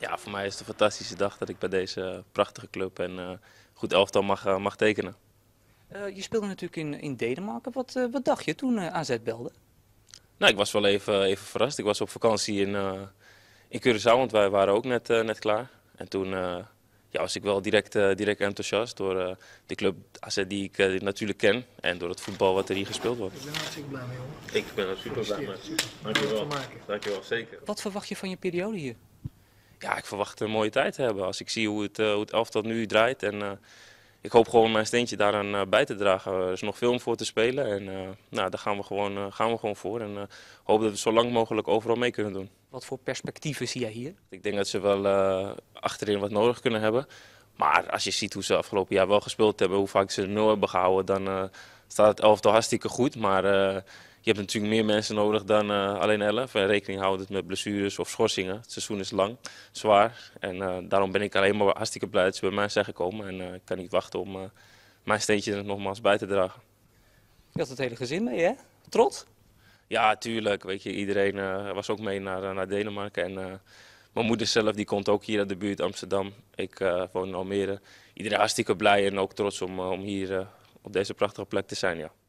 Ja, voor mij is het een fantastische dag dat ik bij deze prachtige club en eh, goed elftal mag, eh, mag tekenen. Eh, je speelde natuurlijk in, in Denemarken. Wat, wat dacht je toen AZ belde? Nou, ik was wel even, even verrast. Ik was op vakantie in, in Curaçao, want wij waren ook net, net klaar. En toen ja, was ik wel direct, direct enthousiast door de club AZ die ik natuurlijk ken en door het voetbal wat er hier gespeeld wordt. Ik ben hartstikke blij mee, hoor. Ik ben er super blij mee. Dankjewel. Dankjewel, zeker. Wat verwacht je van je periode hier? ja, ik verwacht een mooie tijd te hebben. Als ik zie hoe het, eh, hoe het elftal nu draait. En eh, ik hoop gewoon mijn steentje daaraan eh, bij te dragen. Er is nog veel om voor te spelen. En nou, daar gaan we, gewoon, gaan we gewoon voor. En hoop dat we zo lang mogelijk overal mee kunnen doen. Wat voor perspectieven zie jij hier? Ik denk dat ze wel achterin wat nodig kunnen hebben. Maar als je ziet hoe ze afgelopen jaar wel gespeeld hebben, hoe vaak ze de nul hebben gehouden, dan staat het elftal hartstikke goed. Maar je hebt natuurlijk meer mensen nodig dan eh, alleen 11. En rekening houdend met blessures of schorsingen. Het seizoen is lang, zwaar. En eh, daarom ben ik alleen maar hartstikke blij dat ze bij mij zijn gekomen. En eh, ik kan niet wachten om mijn steentje er nogmaals bij te dragen. Je had het hele gezin mee, hè? Trots? Ja, tuurlijk. Weet je, iedereen was ook mee naar, naar Denemarken. En mijn moeder zelf die komt ook hier uit de buurt Amsterdam. Ik woon in Almere. Iedereen hartstikke blij en ook trots om, om hier op deze prachtige plek te zijn. Ja.